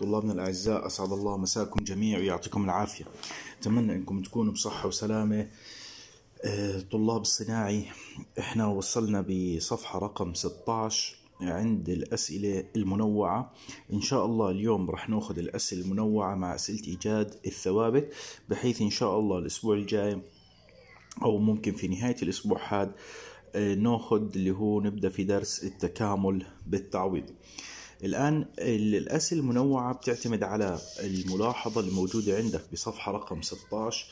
طلابنا الأعزاء أسعد الله مساكم جميع ويعطيكم العافية أتمنى أنكم تكونوا بصحة وسلامة آه، طلاب الصناعي احنا وصلنا بصفحة رقم 16 عند الأسئلة المنوعة إن شاء الله اليوم رح ناخذ الأسئلة المنوعة مع أسئلة إيجاد الثوابت بحيث إن شاء الله الأسبوع الجاي أو ممكن في نهاية الأسبوع هذا آه، ناخذ اللي هو نبدأ في درس التكامل بالتعويض الآن الأسئلة المنوعة بتعتمد على الملاحظة الموجودة عندك بصفحة رقم 16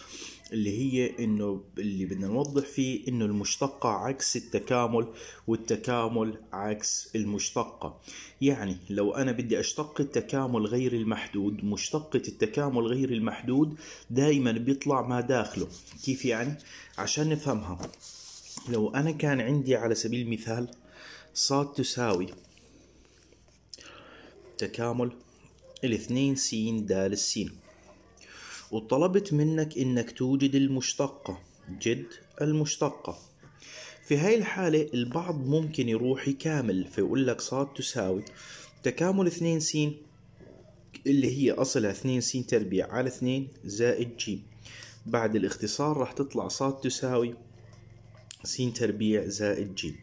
اللي هي انه اللي بدنا نوضح فيه انه المشتقة عكس التكامل والتكامل عكس المشتقة يعني لو انا بدي اشتق التكامل غير المحدود مشتقة التكامل غير المحدود دائما بيطلع ما داخله كيف يعني عشان نفهمها لو انا كان عندي على سبيل المثال صاد تساوي تكامل الاثنين س دال السين وطلبت منك انك توجد المشتقة جد المشتقة في هاي الحالة البعض ممكن يروح يكامل فيقول لك صاد تساوي تكامل اثنين سين اللي هي أصلها اثنين سين تربيع على اثنين زائد ج بعد الاختصار راح تطلع صاد تساوي سين تربيع زائد جيم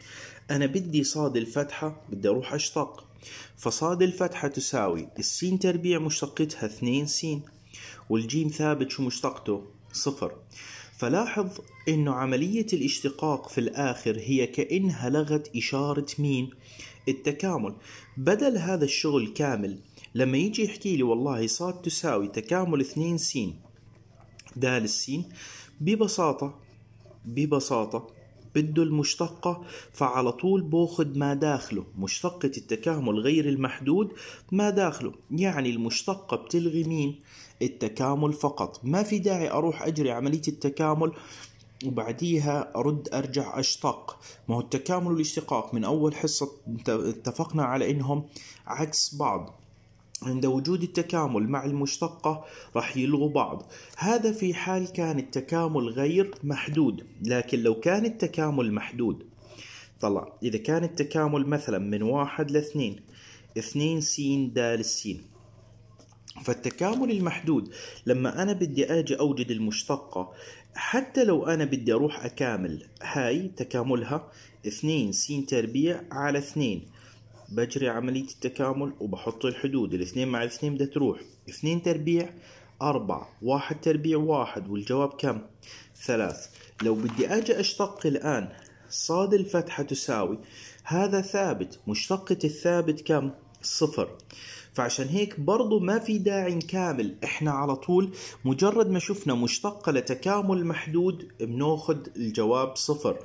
أنا بدي صاد الفتحة بدي أروح أشتق فصاد الفتحة تساوي السين تربيع مشتقتها اثنين سين والجيم ثابت شو مشتقته صفر فلاحظ انه عملية الاشتقاق في الاخر هي كأنها لغت اشارة مين التكامل بدل هذا الشغل كامل لما يجي يحكي لي والله صاد تساوي تكامل 2 سين دال السين ببساطة ببساطة بده المشتقة فعلى طول باخد ما داخله مشتقة التكامل غير المحدود ما داخله يعني المشتقة بتلغي مين التكامل فقط ما في داعي أروح أجري عملية التكامل وبعديها أرد أرجع أشتق ما هو التكامل والاشتقاق من أول حصة اتفقنا على إنهم عكس بعض عند وجود التكامل مع المشتقة راح يلغوا بعض هذا في حال كان التكامل غير محدود لكن لو كان التكامل محدود طلع إذا كان التكامل مثلا من واحد لاثنين اثنين س د س فالتكامل المحدود لما أنا بدي أجي أوجد المشتقة حتى لو أنا بدي أروح أكامل هاي تكاملها اثنين س تربيع على اثنين بجري عملية التكامل وبحط الحدود الاثنين مع الاثنين بدها تروح اثنين تربيع أربعة واحد تربيع واحد والجواب كم ثلاث لو بدي أجي أشتق الآن صاد الفتحة تساوي هذا ثابت مشتقة الثابت كم صفر فعشان هيك برضو ما في داعي كامل احنا على طول مجرد ما شفنا مشتقة لتكامل محدود بناخد الجواب صفر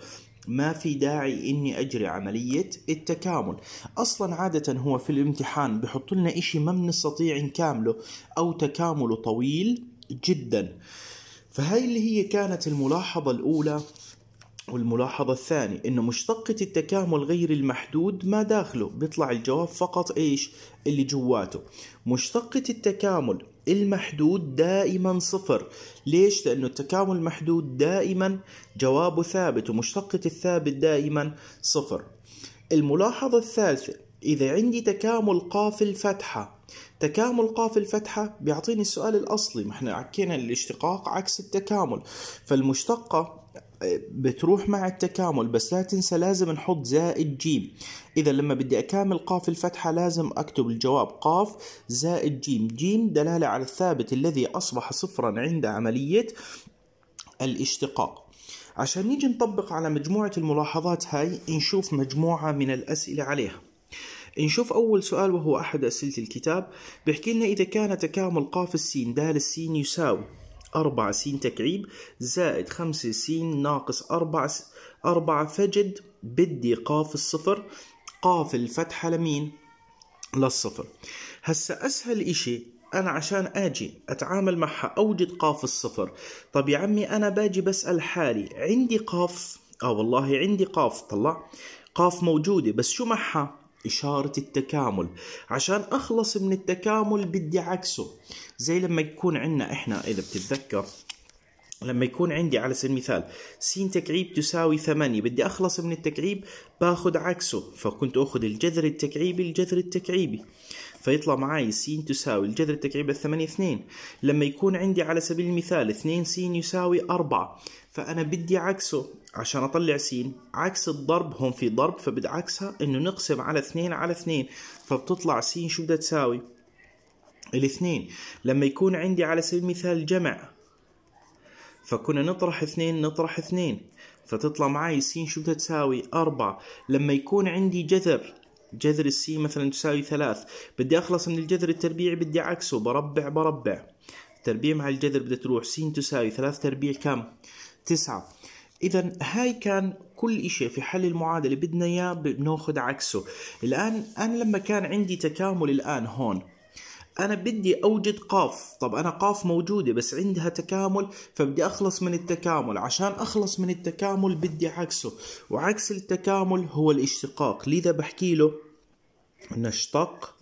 ما في داعي اني اجري عملية التكامل اصلا عادة هو في الامتحان بحط لنا اشي ما بنستطيع نكامله او تكامله طويل جدا فهي اللي هي كانت الملاحظة الاولى والملاحظة الثانية انه مشتقة التكامل غير المحدود ما داخله بيطلع الجواب فقط ايش اللي جواته مشتقة التكامل المحدود دائما صفر ليش؟ لأنه التكامل المحدود دائما جوابه ثابت ومشتقة الثابت دائما صفر الملاحظة الثالثة إذا عندي تكامل قاف الفتحة تكامل قاف الفتحة بيعطيني السؤال الأصلي ما احنا عكينا الاشتقاق عكس التكامل فالمشتقة بتروح مع التكامل بس لا تنسى لازم نحط زائد جيم اذا لما بدي اكامل قاف الفتحه لازم اكتب الجواب قاف زائد جيم جيم دلاله على الثابت الذي اصبح صفرا عند عمليه الاشتقاق عشان نيجي نطبق على مجموعه الملاحظات هاي نشوف مجموعه من الاسئله عليها نشوف أول سؤال وهو أحد أسئلة الكتاب بيحكي لنا إذا كان تكامل قاف السين دال السين يساوي أربعة س تكعيب زائد خمسة س ناقص أربعة أربعة فجد بدي قاف الصفر قاف الفتحة لمين للصفر هسا أسهل إشي أنا عشان أجي أتعامل معها أوجد قاف الصفر طب يا عمي أنا باجي بسأل حالي عندي قاف آه والله عندي قاف طلع قاف موجودة بس شو معها إشارة التكامل عشان أخلص من التكامل بدي عكسه زي لما يكون عندنا إحنا إذا بتتذكر لما يكون عندي على سبيل المثال س تكعيب تساوي ثمانية بدي أخلص من التكعيب باخذ عكسه فكنت أخذ الجذر التكعيبي الجذر التكعيبي فيطلع معي س تساوي الجذر التكعيبي الثمانية اثنين لما يكون عندي على سبيل المثال اثنين س يساوي أربعة فأنا بدي عكسه عشان أطلع سين عكس الضرب هون في ضرب فبدي عكسها إنه نقسم على اثنين على اثنين فبتطلع سين شو بدها تساوي الاثنين لما يكون عندي على سبيل المثال جمع فكنا نطرح اثنين نطرح اثنين فتطلع معي سين شو بدها تساوي أربعة لما يكون عندي جذر جذر السي مثلا تساوي ثلاث بدي أخلص من الجذر التربيعي بدي عكسه بربع بربع تربيع مع الجذر بدها تروح س تساوي ثلاث تربيع كم؟ تسعة اذا هاي كان كل إشي في حل المعادله بدنا اياه بناخذ عكسه الان انا لما كان عندي تكامل الان هون انا بدي اوجد قاف طب انا قاف موجوده بس عندها تكامل فبدي اخلص من التكامل عشان اخلص من التكامل بدي عكسه وعكس التكامل هو الاشتقاق لذا بحكي له نشتق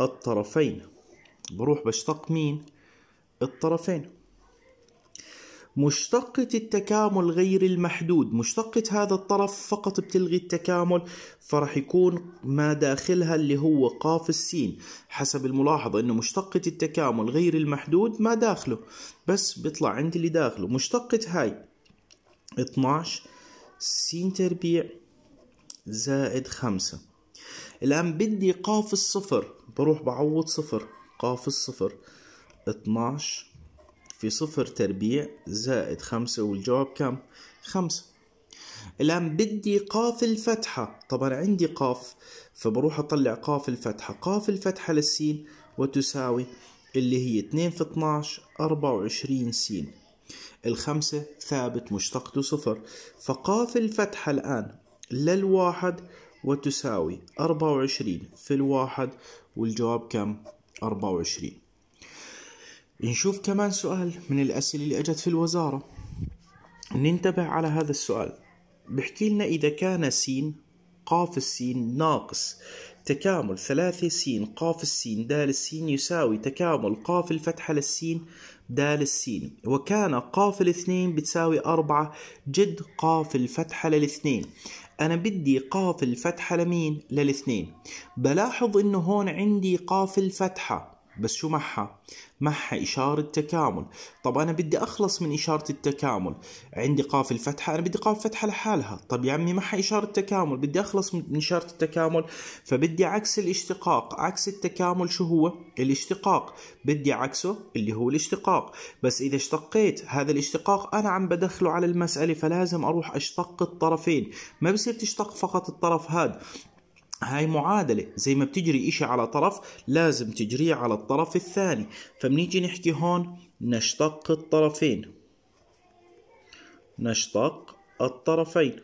الطرفين بروح بشتق مين الطرفين مشتقة التكامل غير المحدود مشتقة هذا الطرف فقط بتلغي التكامل فرح يكون ما داخلها اللي هو قاف السين حسب الملاحظة انه مشتقة التكامل غير المحدود ما داخله بس بيطلع عندي اللي داخله مشتقة هاي 12 س تربيع زائد خمسة الآن بدي قاف الصفر بروح بعوض صفر قاف الصفر 12 في صفر تربيع زائد خمسة والجواب كم؟ خمسة الآن بدي قاف الفتحة طبعا عندي قاف فبروح أطلع قاف الفتحة قاف الفتحة للسين وتساوي اللي هي 2 في 12 24 سين الخمسة ثابت مشتقته صفر فقاف الفتحة الآن للواحد وتساوي 24 في الواحد والجواب كم؟ 24 نشوف كمان سؤال من الأسئلة اللي أجت في الوزارة ننتبه على هذا السؤال بحكي لنا إذا كان س قاف السين ناقص تكامل ثلاثة سين قاف السين دال السين يساوي تكامل قاف الفتحة للسين دال السين وكان قاف الاثنين بتساوي أربعة جد قاف الفتحة للاثنين أنا بدي قاف الفتحة لمين؟ للاثنين بلاحظ إنه هون عندي قاف الفتحة بس شو معها؟ معها إشارة تكامل طب أنا بدي أخلص من إشارة التكامل عندي قاف الفتحة أنا بدي قاف فتحة لحالها طب يا عمي معها إشارة تكامل بدي أخلص من إشارة التكامل فبدي عكس الاشتقاق عكس التكامل شو هو؟ الاشتقاق بدي عكسه اللي هو الاشتقاق بس إذا اشتقيت هذا الاشتقاق أنا عم بدخله على المسألة فلازم أروح أشتق الطرفين ما بصير تشتق فقط الطرف هذا هاي معادلة زي ما بتجري إشي على طرف لازم تجريه على الطرف الثاني فبنيجي نحكي هون نشتق الطرفين نشتق الطرفين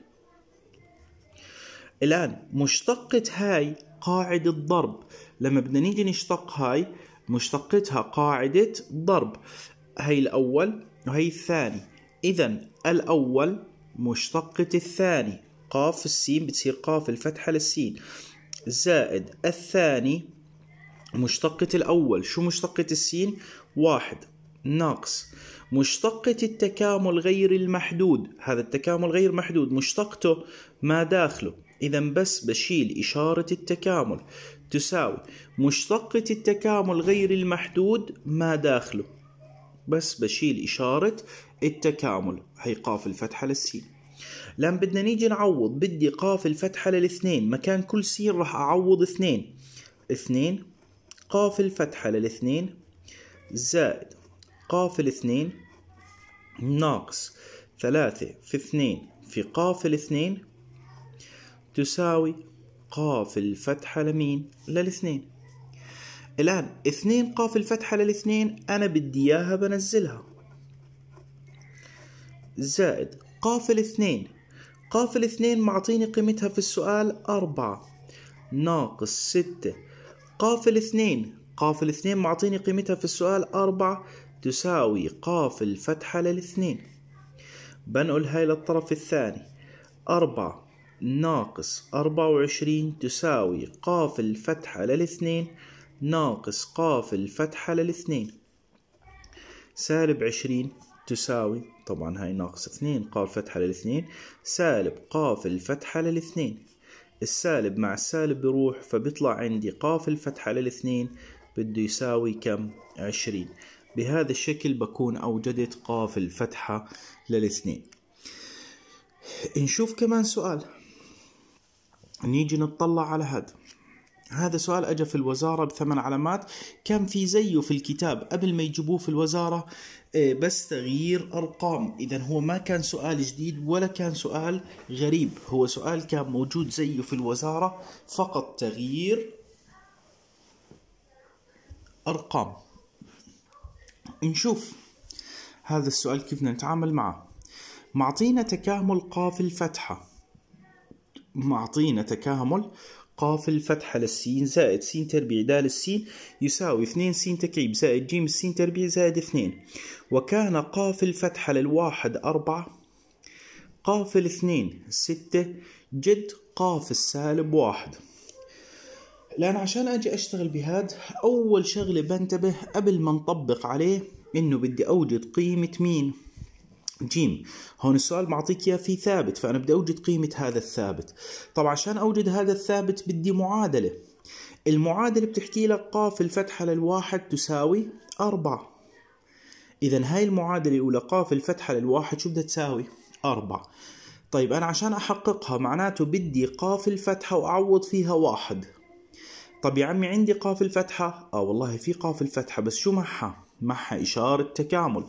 الآن مشتقة هاي قاعدة ضرب لما بدنا نيجي نشتق هاي مشتقتها قاعدة ضرب هي الأول وهي الثاني إذا الأول مشتقة الثاني قاف السين بتصير قاف الفتحة للسين زائد الثاني مشتقة الأول شو مشتقة السين؟ واحد ناقص مشتقة التكامل غير المحدود هذا التكامل غير محدود مشتقته ما داخله إذا بس بشيل إشارة التكامل تساوي مشتقة التكامل غير المحدود ما داخله بس بشيل إشارة التكامل هي قاف الفتحة للسين لان بدنا نيجي نعوض بدي قاف الفتحة للاثنين مكان كل سين راح اعوض اثنين اثنين قاف الفتحة للاثنين زائد قاف الاثنين ناقص ثلاثة في اثنين في قاف الاثنين تساوي قاف الفتحة لمين؟ للاثنين الآن اثنين قاف الفتحة للاثنين أنا بدي إياها بنزلها زائد قاف الاثنين قافل اثنين معطيني قيمتها في السؤال أربعة ناقص ستة قافل اثنين قافل اثنين معطيني قيمتها في السؤال أربعة تساوي قافل فتحة للاثنين بنقل هاي للطرف الثاني أربعة ناقص أربعة وعشرين تساوي قافل فتحة للاثنين ناقص قافل فتحة للاثنين سالب عشرين تساوي طبعا هاي ناقص اثنين قاف فتحة للاثنين سالب قاف الفتحة للاثنين السالب مع السالب بيروح فبيطلع عندي قاف الفتحة للاثنين بده يساوي كم عشرين بهذا الشكل بكون أوجدت قاف الفتحة للاثنين نشوف كمان سؤال نيجي نطلع على هذا هذا سؤال اجى في الوزاره بثمان علامات كان في زيه في الكتاب قبل ما يجيبوه في الوزاره إيه، بس تغيير ارقام اذا هو ما كان سؤال جديد ولا كان سؤال غريب هو سؤال كان موجود زيه في الوزاره فقط تغيير ارقام نشوف هذا السؤال كيف نتعامل معه معطينا تكامل قاف الفتحه معطينا تكامل قاف الفتحة للسين زائد سين تربيع دال السين يساوي اثنين سين تكعيب زائد جيم السين تربيع زائد اثنين وكان قاف الفتحة للواحد أربعة قاف الاثنين ستة جد قاف السالب واحد لأن عشان أجي أشتغل بهاد أول شغلة بنتبه قبل ما نطبق عليه إنه بدي أوجد قيمة مين جيم هون السؤال معطيك اياه في ثابت فانا بدي اوجد قيمه هذا الثابت طب عشان اوجد هذا الثابت بدي معادله المعادله بتحكي لك قاف الفتحه للواحد تساوي أربعة اذا هاي المعادله الاولى قاف الفتحه للواحد شو بدها تساوي أربعة طيب انا عشان احققها معناته بدي قاف الفتحه واعوض فيها واحد طب يا عمي عندي قاف الفتحه اه والله في قاف الفتحه بس شو معها معها إشارة تكامل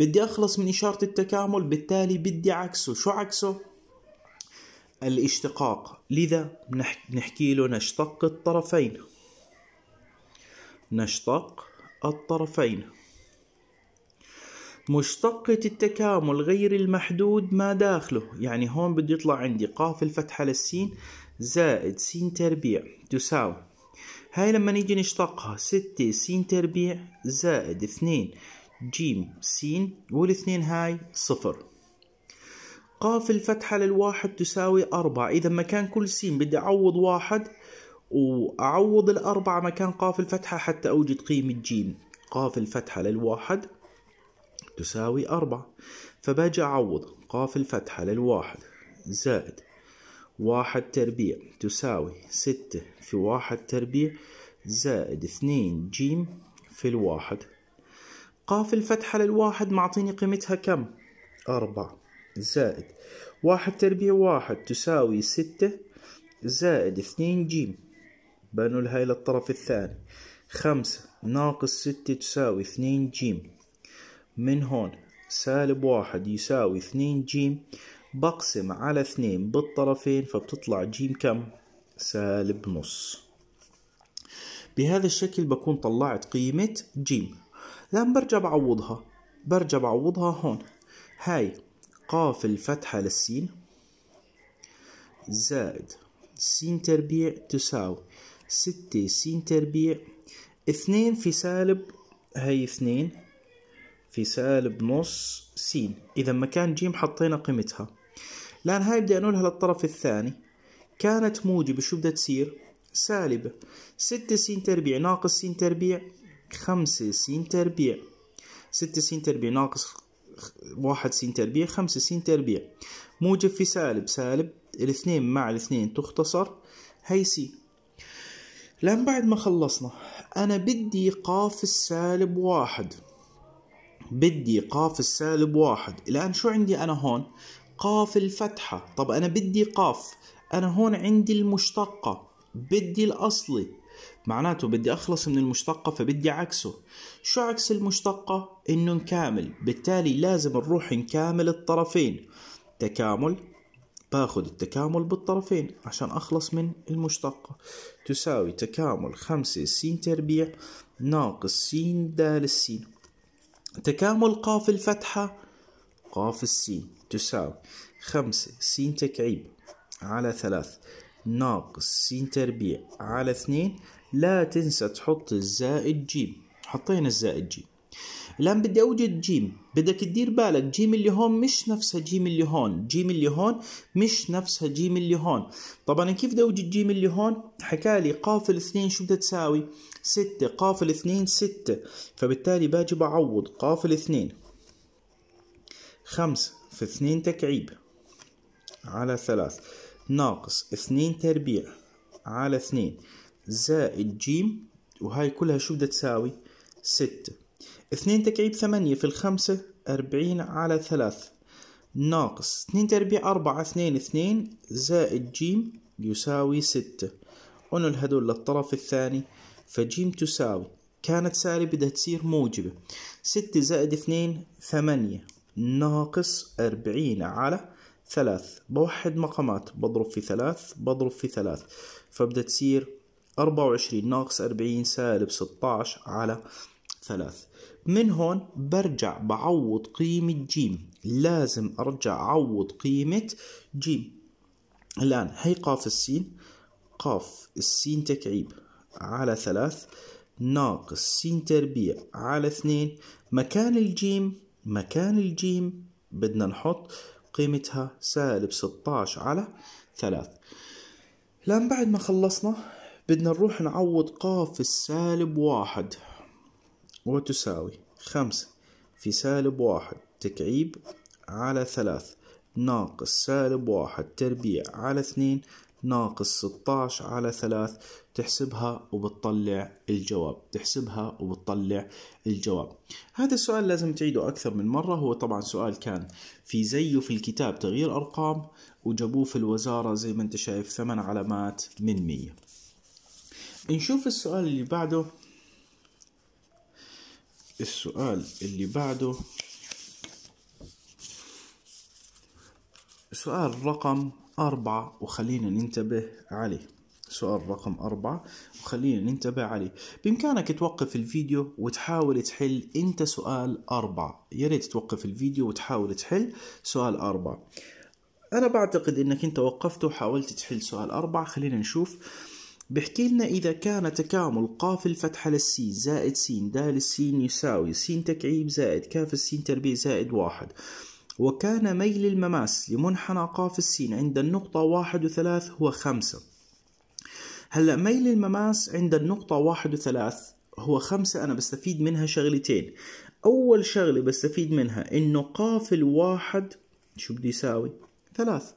بدي أخلص من إشارة التكامل بالتالي بدي عكسه شو عكسه؟ الاشتقاق لذا نحكي له نشتق الطرفين نشتق الطرفين مشتقة التكامل غير المحدود ما داخله يعني هون بده يطلع عندي قاف الفتحة للسين زائد س تربيع تساوي هاي لما نيجي نشتقها ستة س تربيع زائد اثنين ج س والاثنين هاي صفر قاف الفتحة للواحد تساوي أربعة إذا مكان كل س بدي أعوض واحد وأعوض الأربعة مكان قاف الفتحة حتى أوجد قيمة ج قاف الفتحة للواحد تساوي أربعة فباجي أعوض قاف الفتحة للواحد زائد واحد تربيع تساوي ستة في واحد تربيع زائد اثنين جيم في الواحد قاف الفتحة للواحد معطيني قيمتها كم؟ أربعة زائد واحد تربيع واحد تساوي ستة زائد اثنين جيم بنولها إلى الطرف الثاني خمسة ناقص ستة تساوي اثنين جيم من هون سالب واحد يساوي اثنين جيم بقسم على اثنين بالطرفين فبتطلع جيم كم سالب نص بهذا الشكل بكون طلعت قيمة جيم لان برجع بعوضها برجع بعوضها هون هاي قاف الفتحة للسين زائد سين تربيع تساوي ستة سين تربيع اثنين في سالب هاي اثنين في سالب نص سين إذا مكان ج حطينا قيمتها لان هاي بدي أنولها للطرف الثاني كانت موجبة شو بدها تصير سالبة ستة س تربيع ناقص س تربيع خمسة س تربيع ستة س تربيع ناقص واحد س تربيع خمسة س تربيع موجب في سالب سالب الاثنين مع الاثنين تختصر هي س لان بعد ما خلصنا انا بدي قاف السالب واحد بدي قاف السالب واحد الان شو عندي انا هون قاف الفتحة طب أنا بدي قاف أنا هون عندي المشتقة بدي الأصلي معناته بدي أخلص من المشتقة فبدي عكسه شو عكس المشتقة؟ إنه نكامل بالتالي لازم نروح نكامل الطرفين تكامل باخد التكامل بالطرفين عشان أخلص من المشتقة تساوي تكامل خمسة س تربيع ناقص س دال س تكامل قاف الفتحة قاف السين تساوي خمسة س تكعيب على ثلاث ناقص س تربيع على اثنين لا تنسى تحط الزائد جيم حطينا الزائد جيم الآن بدي أوجد جيم بدك تدير بالك جيم اللي هون مش نفسها جيم اللي هون جيم اللي هون مش نفسها جيم اللي هون طبعا كيف بدي أوجد جيم اللي هون حكالي قافل اثنين شو بدها تساوي ستة قافل اثنين ستة فبالتالي باجي بعوض قافل اثنين خمسة في اثنين تكعيب على ثلاث ناقص اثنين تربيع على اثنين زائد جيم وهاي كلها شو بدها تساوي ستة اثنين تكعيب ثمانية في الخمسة أربعين على ثلاث ناقص اثنين تربيع أربعة اثنين اثنين زائد جيم يساوي ستة انقل هدول للطرف الثاني فجيم تساوي كانت سالبة بدها تصير موجبة ستة زائد اثنين ثمانية ناقص أربعين على ثلاث بوحد مقامات بضرب في ثلاث بضرب في ثلاث فبدأ تصير أربعة وعشرين ناقص أربعين سالب ستاش على ثلاث من هون برجع بعوض قيمة جيم لازم أرجع أعوض قيمة جيم الآن هي قاف السين قاف السين تكعيب على ثلاث ناقص سين تربيع على اثنين مكان الجيم مكان الجيم بدنا نحط قيمتها سالب 16 على 3 الآن بعد ما خلصنا بدنا نروح نعوض ق في السالب واحد وتساوي خمسة في سالب واحد تكعيب على ثلاث ناقص سالب واحد تربيع على اثنين ناقص ستاش على ثلاث تحسبها وبتطلع الجواب تحسبها وبتطلع الجواب هذا السؤال لازم تعيده أكثر من مرة هو طبعا سؤال كان في زيه في الكتاب تغيير أرقام وجابوه في الوزارة زي ما انت شايف ثمان علامات من مية نشوف السؤال اللي بعده السؤال اللي بعده سؤال رقم أربعة وخلينا ننتبه عليه سؤال رقم أربعة وخلينا ننتبه عليه بإمكانك توقف الفيديو وتحاول تحل أنت سؤال أربعة يا ريت توقف الفيديو وتحاول تحل سؤال أربعة أنا بعتقد أنك أنت وقفته وحاولت تحل سؤال أربعة خلينا نشوف بيحكي لنا إذا كان تكامل قاف الفتحة للسين زائد س دال السين يساوي س تكعيب زائد كاف السين تربيع زائد واحد وكان ميل المماس لمنحنى قاف السين عند النقطة واحد وثلاث هو خمسة هلا ميل المماس عند النقطة واحد وثلاث هو خمسة أنا بستفيد منها شغلتين أول شغلة بستفيد منها إنه قاف الواحد شو بده يساوي ثلاث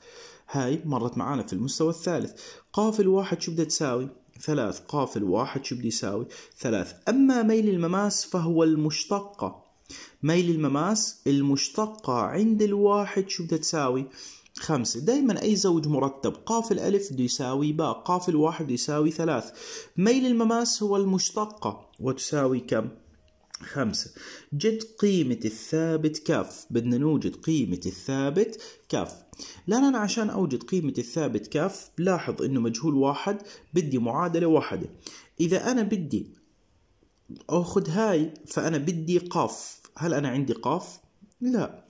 هاي مرت معانا في المستوى الثالث قاف الواحد شو بدها تساوي ثلاث قاف الواحد شو بدي يساوي ثلاث أما ميل المماس فهو المشتقة ميل المماس المشتقة عند الواحد شو بدها تساوي خمسة دايما أي زوج مرتب قاف الألف بده يساوي باء قاف الواحد بده يساوي ثلاث ميل المماس هو المشتقة وتساوي كم؟ خمسة جد قيمة الثابت كاف بدنا نوجد قيمة الثابت كاف لأن أنا عشان أوجد قيمة الثابت كاف لاحظ إنه مجهول واحد بدي معادلة واحدة إذا أنا بدي أخذ هاي فأنا بدي قاف هل أنا عندي قاف؟ لا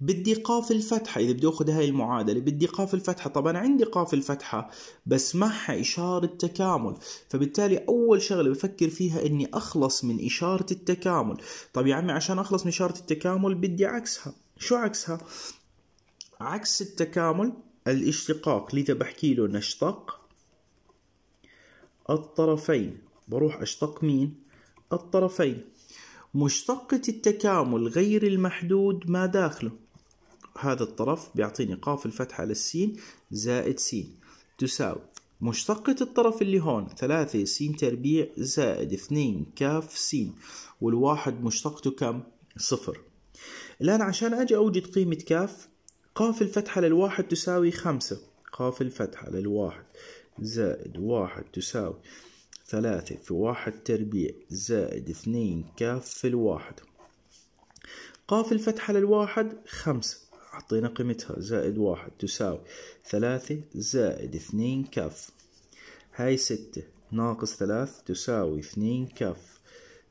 بدي قاف الفتحة إذا بدي أخذ هاي المعادلة بدي قاف الفتحة طبعا أنا عندي قاف الفتحة بس معها إشارة تكامل فبالتالي أول شغلة بفكر فيها إني أخلص من إشارة التكامل طب يا عمي عشان أخلص من إشارة التكامل بدي عكسها شو عكسها؟ عكس التكامل الاشتقاق لذا بحكي له نشتق الطرفين بروح أشتق مين؟ الطرفين مشتقة التكامل غير المحدود ما داخله هذا الطرف بيعطيني قاف الفتحة للسين زائد سين تساوي مشتقة الطرف اللي هون ثلاثة سين تربيع زائد اثنين كاف سين والواحد مشتقته كم؟ صفر الآن عشان أجي أوجد قيمة كاف قاف الفتحة للواحد تساوي خمسة قاف الفتحة للواحد زائد واحد تساوي ثلاثة في واحد تربيع زائد اثنين كاف في الواحد قاف الفتحة للواحد خمسة حطينا قيمتها زائد واحد تساوي ثلاثة زائد اثنين كاف هاي ستة ناقص ثلاث تساوي اثنين كاف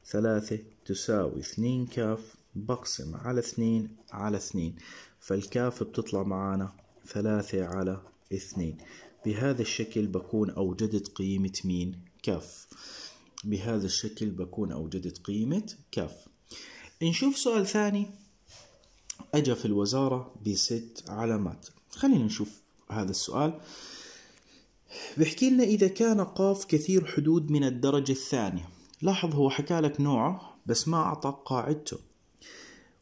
ثلاثة تساوي اثنين كاف بقسم على اثنين على اثنين فالكاف بتطلع معانا ثلاثة على اثنين بهذا الشكل بكون أوجدت قيمة مين كاف بهذا الشكل بكون أوجدت قيمة كاف نشوف سؤال ثاني أجا في الوزارة بست علامات خلينا نشوف هذا السؤال بيحكي لنا إذا كان قاف كثير حدود من الدرجة الثانية لاحظ هو حكى لك نوعه بس ما أعطى قاعدته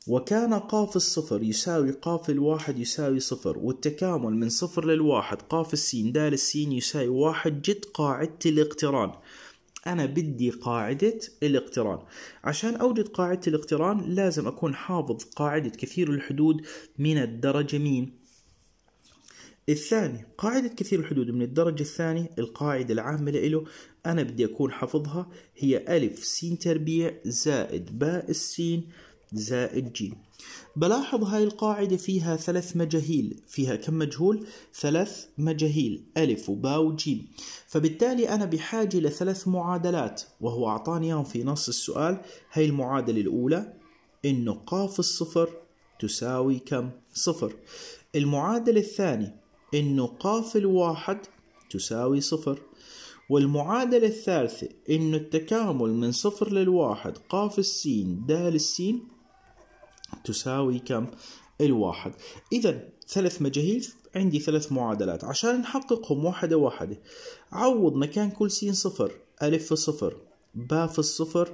وكان قاف الصفر يساوي قاف الواحد يساوي صفر والتكامل من صفر للواحد قاف السين دال السين يساوي واحد جد قاعدة الاقتران أنا بدي قاعدة الاقتران عشان أوجد قاعدة الاقتران لازم أكون حافظ قاعدة كثير الحدود من الدرجة مين الثاني قاعدة كثير الحدود من الدرجة الثانية القاعدة العامة له أنا بدي أكون حافظها هي ألف س تربيع زائد باء السين زائد ج بلاحظ هاي القاعدة فيها ثلاث مجاهيل فيها كم مجهول؟ ثلاث مجاهيل ألف وباء وجيم فبالتالي أنا بحاجة لثلاث معادلات وهو أعطاني إياهم في نص السؤال هاي المعادلة الأولى إنه قاف الصفر تساوي كم؟ صفر المعادلة الثانية إنه قاف الواحد تساوي صفر والمعادلة الثالثة إنه التكامل من صفر للواحد قاف السين دال السين تساوي كم الواحد إذا ثلاث مجاهيل عندي ثلاث معادلات عشان نحققهم واحدة واحدة عوض مكان كل سين صفر ألف في صفر باء في الصفر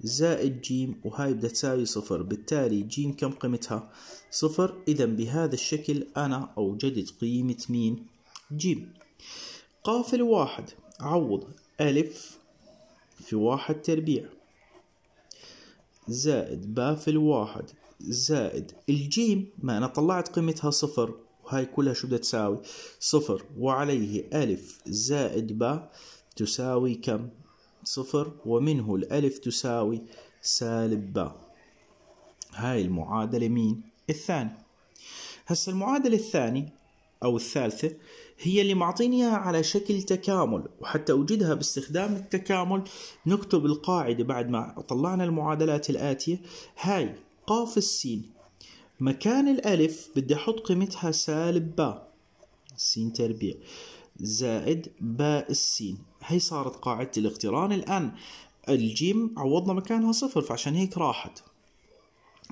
زائد جيم وهاي بدها تساوي صفر بالتالي جيم كم قيمتها صفر إذا بهذا الشكل أنا أوجدت قيمة مين جيم قاف الواحد عوض ألف في واحد تربيع زائد باء في الواحد زائد الجيم ما أنا طلعت قيمتها صفر وهاي كلها شو بدها تساوي صفر وعليه ألف زائد باء تساوي كم صفر ومنه الألف تساوي سالب باء هاي المعادلة مين الثانية هسا المعادلة الثانية أو الثالثة هي اللي معطيني اياها على شكل تكامل وحتى أوجدها باستخدام التكامل نكتب القاعدة بعد ما طلعنا المعادلات الآتية هاي قاف السين مكان الألف بدي أحط قيمتها سالب با سين تربيع زائد باء السين هي صارت قاعدة الاقتران الآن الجيم عوضنا مكانها صفر فعشان هيك راحت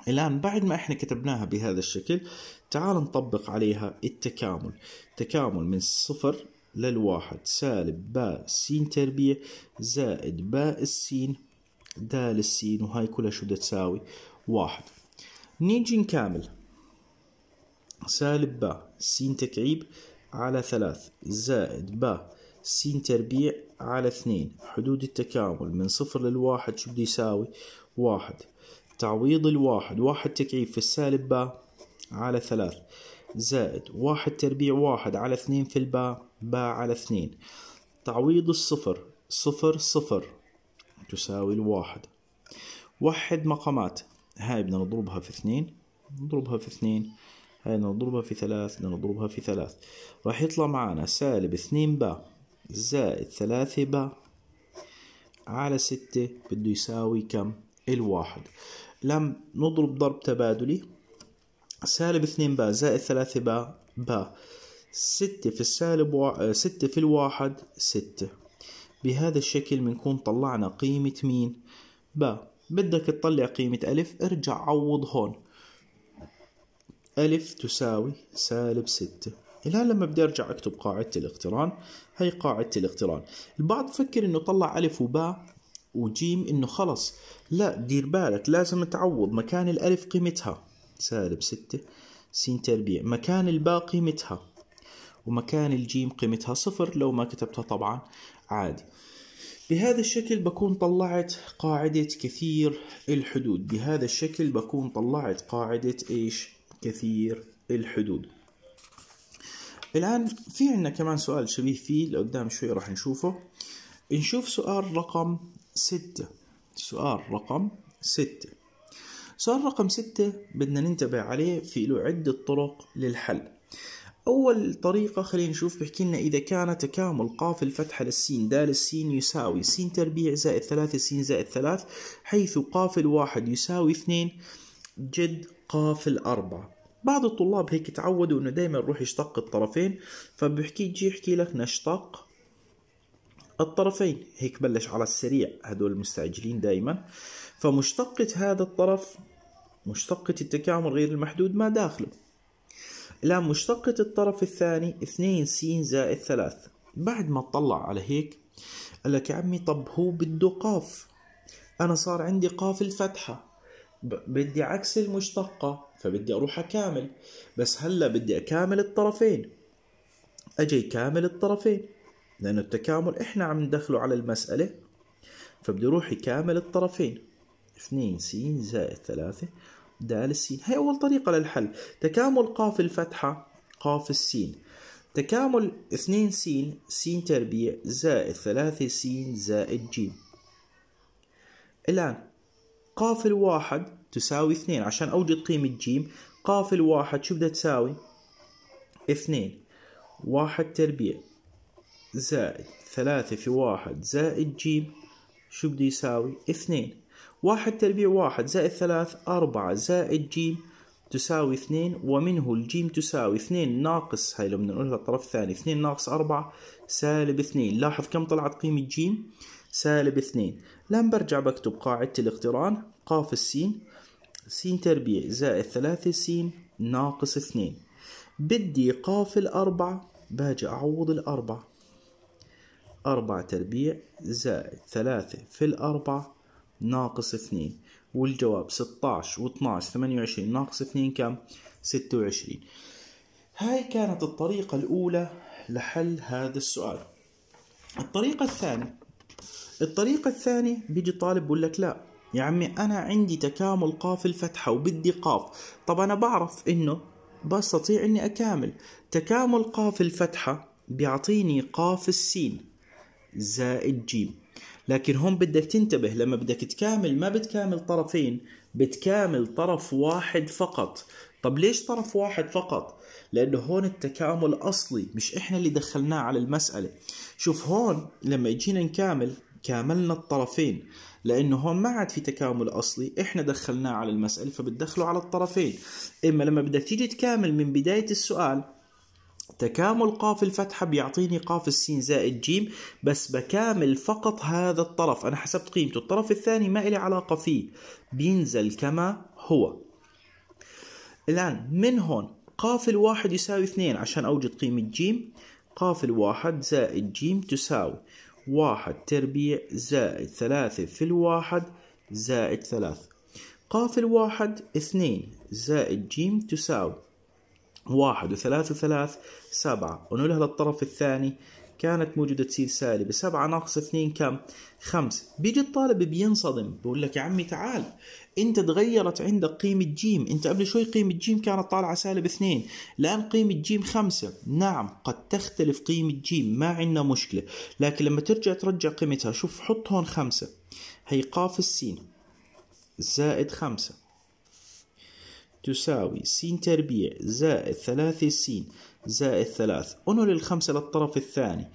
الآن بعد ما احنا كتبناها بهذا الشكل تعال نطبق عليها التكامل تكامل من صفر للواحد سالب باء سين تربيع زائد باء السين دال السين وهاي كلها شو بدها تساوي واحد نيجي نكامل سالب با سين تكعيب على ثلاث زائد با سين تربيع على اثنين حدود التكامل من صفر للواحد شو بده يساوي واحد تعويض الواحد واحد تكعيب في السالب با على ثلاث زائد واحد تربيع واحد على اثنين في الباء باء على اثنين تعويض الصفر صفر صفر تساوي الواحد وحد مقامات هاي بدنا نضربها في اثنين نضربها في اثنين هاي بدنا نضربها في ثلاث بدنا نضربها في ثلاث راح يطلع معنا سالب اثنين با زائد ثلاثة با على ستة بده يساوي كم الواحد لم نضرب ضرب تبادلي سالب اثنين با زائد ثلاثة با با ستة في السالب و... آه، ستة في الواحد ستة بهذا الشكل بنكون طلعنا قيمة مين با بدك تطلع قيمة ألف ارجع عوض هون ألف تساوي سالب ستة الآن لما بدي أرجع أكتب قاعدة الاقتران هي قاعدة الاقتران البعض فكر إنه طلع ألف وباء وجيم إنه خلص لا دير بالك لازم تعوض مكان الألف قيمتها سالب ستة سين تربيع مكان الباء قيمتها ومكان الجيم قيمتها صفر لو ما كتبتها طبعا عادي بهذا الشكل بكون طلعت قاعدة كثير الحدود بهذا الشكل بكون طلعت قاعدة ايش كثير الحدود الآن في عندنا كمان سؤال شبيه فيه لقدام شوي راح نشوفه نشوف سؤال رقم ستة سؤال رقم ستة سؤال رقم ستة بدنا ننتبه عليه في له عدة طرق للحل أول طريقة خلينا نشوف بحكي لنا إذا كان تكامل قاف الفتحة للسين دال السين يساوي سين تربيع زائد ثلاثة سين زائد ثلاث حيث قاف الواحد يساوي اثنين جد قاف الأربعة بعض الطلاب هيك تعودوا إنه دايما يروح يشتق الطرفين فبيحكي يجي يحكي لك نشتق الطرفين هيك بلش على السريع هدول المستعجلين دايما فمشتقة هذا الطرف مشتقة التكامل غير المحدود ما داخله لام مشتقة الطرف الثاني 2 س زائد 3 بعد ما اطلع على هيك قال لك يا عمي طب هو بده قاف أنا صار عندي قاف الفتحة بدي عكس المشتقة فبدي أروح أكامل بس هلا بدي أكامل الطرفين أجي كامل الطرفين لأنه التكامل إحنا عم ندخله على المسألة فبدي أروح يكامل الطرفين 2 س زائد 3 دال السين هي أول طريقة للحل تكامل قاف الفتحة قاف السين تكامل اثنين سين سين تربيع زائد ثلاثة سين زائد جيم الآن قاف الواحد تساوي اثنين عشان أوجد قيمة جيم قاف الواحد شو بدها تساوي اثنين واحد تربيع زائد ثلاثة في واحد زائد جيم شو بده يساوي اثنين واحد تربيع واحد زائد ثلاث أربعة زائد جيم تساوي اثنين ومنه الجيم تساوي اثنين ناقص هاي لو بدنا نقولها الطرف الثاني اثنين ناقص أربعة سالب اثنين لاحظ كم طلعت قيمة جيم سالب اثنين لما برجع بكتب قاعدة الاقتران قاف السين سين تربيع زائد ثلاثة سين ناقص اثنين بدي قاف الأربعة باجي أعوض الأربعة أربعة تربيع زائد ثلاثة في الأربعة ناقص اثنين والجواب ستاش و ثمانية وعشرين ناقص اثنين كم ستة وعشرين هاي كانت الطريقة الأولى لحل هذا السؤال الطريقة الثانية الطريقة الثانية بيجي طالب بقول لك لا يا عمي أنا عندي تكامل قاف الفتحة وبدي قاف طب أنا بعرف إنه بستطيع إني أكامل تكامل قاف الفتحة بيعطيني قاف السين زائد جيم لكن هون بدك تنتبه لما بدك تكامل ما بتكامل طرفين بتكامل طرف واحد فقط طب ليش طرف واحد فقط لانه هون التكامل اصلي مش احنا اللي دخلناه على المساله شوف هون لما يجينا نكامل كاملنا الطرفين لانه هون ما عاد في تكامل اصلي احنا دخلناه على المساله فبتدخله على الطرفين اما لما بدك تيجي تكامل من بدايه السؤال تكامل قاف الفتحة بيعطيني قاف السين زائد جيم بس بكامل فقط هذا الطرف أنا حسبت قيمته الطرف الثاني ما إلي علاقة فيه بينزل كما هو الآن من هون قاف الواحد يساوي اثنين عشان أوجد قيمة جيم قاف الواحد زائد جيم تساوي واحد تربيع زائد ثلاثة في الواحد زائد ثلاثة قاف الواحد اثنين زائد جيم تساوي واحد وثلاثة وثلاث سبعة ونلها للطرف الثاني كانت موجودة تصير سالبة سبعة ناقص اثنين كم خمس بيجي الطالب بينصدم بيقول لك يا عمي تعال انت تغيرت عندك قيمة جيم انت قبل شوي قيمة جيم كانت طالعة سالب اثنين الان قيمة جيم خمسة نعم قد تختلف قيمة جيم ما عندنا مشكلة لكن لما ترجع ترجع قيمتها شوف حط هون خمسة هي قاف السين زائد خمسة تساوي س تربيع زائد ثلاثة س زائد ثلاث أنل الخمسة للطرف الثاني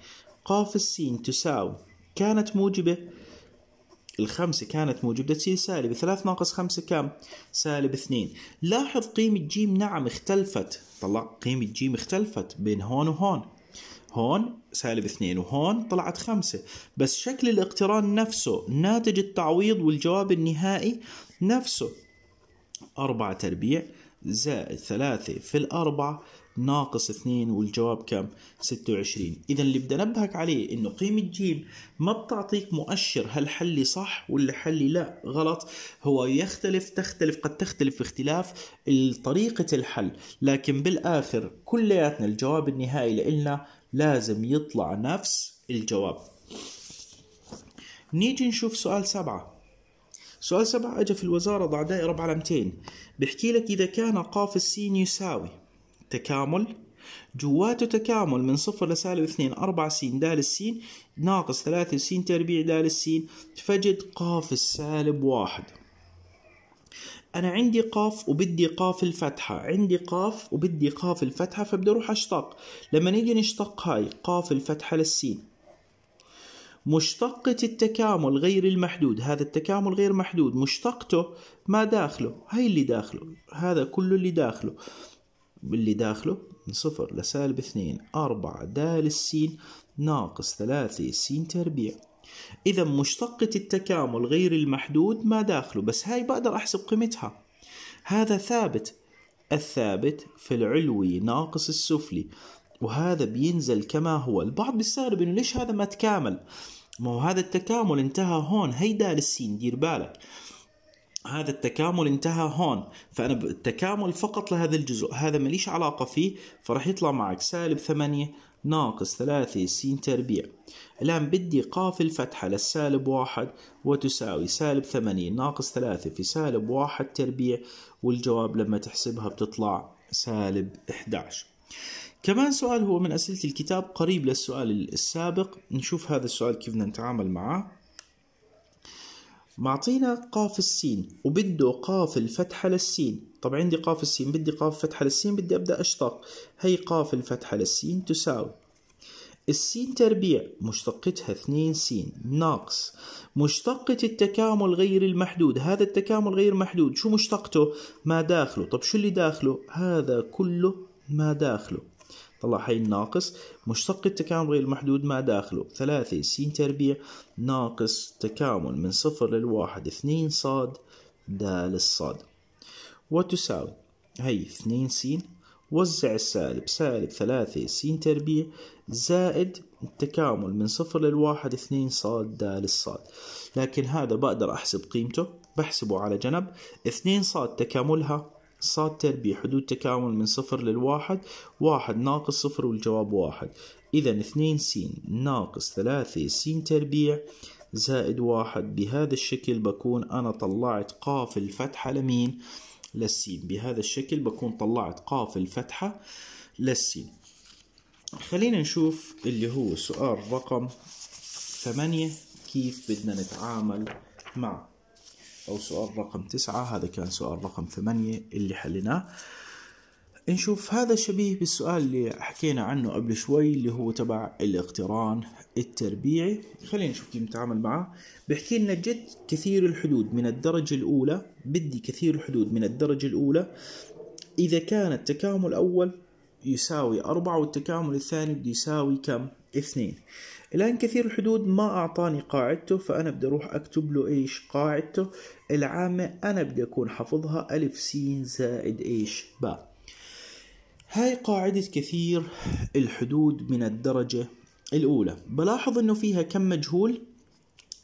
قاف السين تساوي كانت موجبة الخمسة كانت موجبة تصير سالب ثلاث ناقص خمسة كم سالب اثنين لاحظ قيمة جيم نعم اختلفت طلع قيمة جيم اختلفت بين هون وهون هون سالب اثنين وهون طلعت خمسة بس شكل الاقتران نفسه ناتج التعويض والجواب النهائي نفسه أربعة تربيع زائد ثلاثة في الأربعة ناقص اثنين والجواب كم؟ ستة وعشرين إذا اللي بدي أنبهك عليه إنه قيمة جيم ما بتعطيك مؤشر هل حلي صح ولا حلي لا غلط هو يختلف تختلف قد تختلف باختلاف طريقة الحل لكن بالآخر كلياتنا الجواب النهائي لإلنا لازم يطلع نفس الجواب نيجي نشوف سؤال سبعة سؤال سبعة أجا في الوزارة ضع دائرة بعلامتين بحكي بيحكي لك إذا كان قاف السين يساوي تكامل جواته تكامل من صفر لسالب اثنين أربعة سين دال السين ناقص ثلاثة سين تربيع دال السين فجد قاف السالب واحد أنا عندي قاف وبدي قاف الفتحة عندي قاف وبدي قاف الفتحة فبدي أروح أشتق لما نيجي نشتق هاي قاف الفتحة للسين مشتقة التكامل غير المحدود هذا التكامل غير محدود مشتقته ما داخله هاي اللي داخله هذا كله اللي داخله اللي داخله من صفر لسالب اثنين أربعة دال السين ناقص ثلاثة سين تربيع إذا مشتقة التكامل غير المحدود ما داخله بس هاي بقدر أحسب قيمتها هذا ثابت الثابت في العلوي ناقص السفلي وهذا بينزل كما هو البعض بيستغرب انه ليش هذا ما تكامل ما هو هذا التكامل انتهى هون هيدا للسين دير بالك هذا التكامل انتهى هون فأنا التكامل فقط لهذا الجزء هذا ماليش علاقة فيه فراح يطلع معك سالب ثمانية ناقص ثلاثة سين تربيع الآن بدي قاف الفتحة للسالب واحد وتساوي سالب ثمانية ناقص ثلاثة في سالب واحد تربيع والجواب لما تحسبها بتطلع سالب 11 كمان سؤال هو من أسئلة الكتاب قريب للسؤال السابق نشوف هذا السؤال كيف بدنا نتعامل معه معطينا قاف السين وبده قاف الفتحة للسين طب عندي قاف السين بدي قاف فتحة للسين بدي أبدأ أشتق هي قاف الفتحة للسين تساوي السين تربيع مشتقتها 2 سين ناقص مشتقة التكامل غير المحدود هذا التكامل غير محدود شو مشتقته ما داخله طب شو اللي داخله هذا كله ما داخله طلع حي الناقص مشتق التكامل غير المحدود ما داخله ثلاثة س تربيع ناقص تكامل من صفر للواحد اثنين صاد د الصاد وتساوي هي اثنين س وزع السالب سالب ثلاثة س تربيع زائد التكامل من صفر للواحد اثنين صاد د الصاد لكن هذا بقدر أحسب قيمته بحسبه على جنب اثنين صاد تكاملها صاد تربيع حدود تكامل من صفر للواحد واحد ناقص صفر والجواب واحد إذا اثنين سين ناقص ثلاثة سين تربيع زائد واحد بهذا الشكل بكون أنا طلعت قاف الفتحة لمين للسين بهذا الشكل بكون طلعت قاف الفتحة للسين خلينا نشوف اللي هو سؤال رقم ثمانية كيف بدنا نتعامل معه أو سؤال رقم تسعة هذا كان سؤال رقم ثمانية اللي حليناه نشوف هذا شبيه بالسؤال اللي حكينا عنه قبل شوي اللي هو تبع الاقتران التربيعي خلينا نشوف كيف نتعامل معاه بحكي لنا جد كثير الحدود من الدرجة الأولى بدي كثير الحدود من الدرجة الأولى إذا كان التكامل الأول يساوي أربعة والتكامل الثاني بده يساوي كم؟ اثنين الآن كثير الحدود ما أعطاني قاعدته فأنا بدي أروح أكتب له إيش قاعدته العامة أنا بدي أكون حافظها ألف س زائد إيش باء هاي قاعدة كثير الحدود من الدرجة الأولى بلاحظ أنه فيها كم مجهول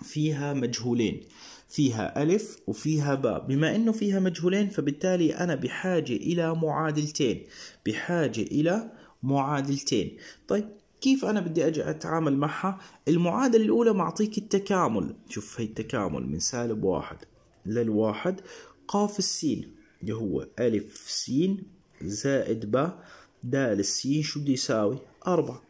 فيها مجهولين فيها ألف وفيها باء بما أنه فيها مجهولين فبالتالي أنا بحاجة إلى معادلتين بحاجة إلى معادلتين طيب كيف انا بدي اجي اتعامل معها المعادله الاولى معطيك التكامل شوف هي التكامل من سالب واحد للواحد قاف السين اللي هو ألف سين زائد باء دال السين شو بده يساوي أربعة